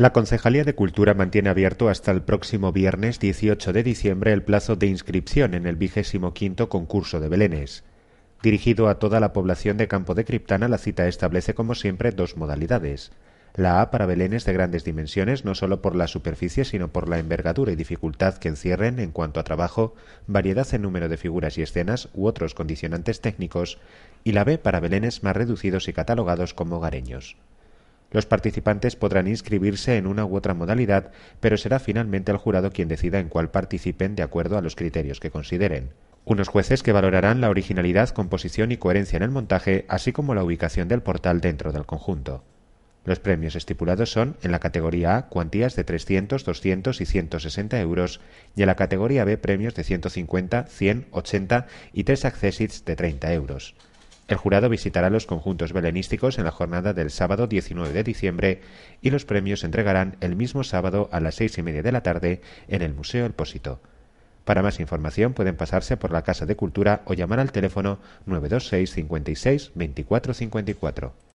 La Concejalía de Cultura mantiene abierto hasta el próximo viernes 18 de diciembre el plazo de inscripción en el vigésimo quinto concurso de belenes, Dirigido a toda la población de Campo de Criptana, la cita establece como siempre dos modalidades. La A para belenes de grandes dimensiones, no solo por la superficie, sino por la envergadura y dificultad que encierren en cuanto a trabajo, variedad en número de figuras y escenas u otros condicionantes técnicos, y la B para belenes más reducidos y catalogados como gareños. Los participantes podrán inscribirse en una u otra modalidad, pero será finalmente el jurado quien decida en cuál participen de acuerdo a los criterios que consideren. Unos jueces que valorarán la originalidad, composición y coherencia en el montaje, así como la ubicación del portal dentro del conjunto. Los premios estipulados son, en la categoría A, cuantías de 300, 200 y 160 euros, y en la categoría B, premios de 150, 100, 80 y tres accessits de 30 euros. El jurado visitará los conjuntos belenísticos en la jornada del sábado 19 de diciembre y los premios se entregarán el mismo sábado a las seis y media de la tarde en el Museo El Pósito. Para más información pueden pasarse por la Casa de Cultura o llamar al teléfono 926 56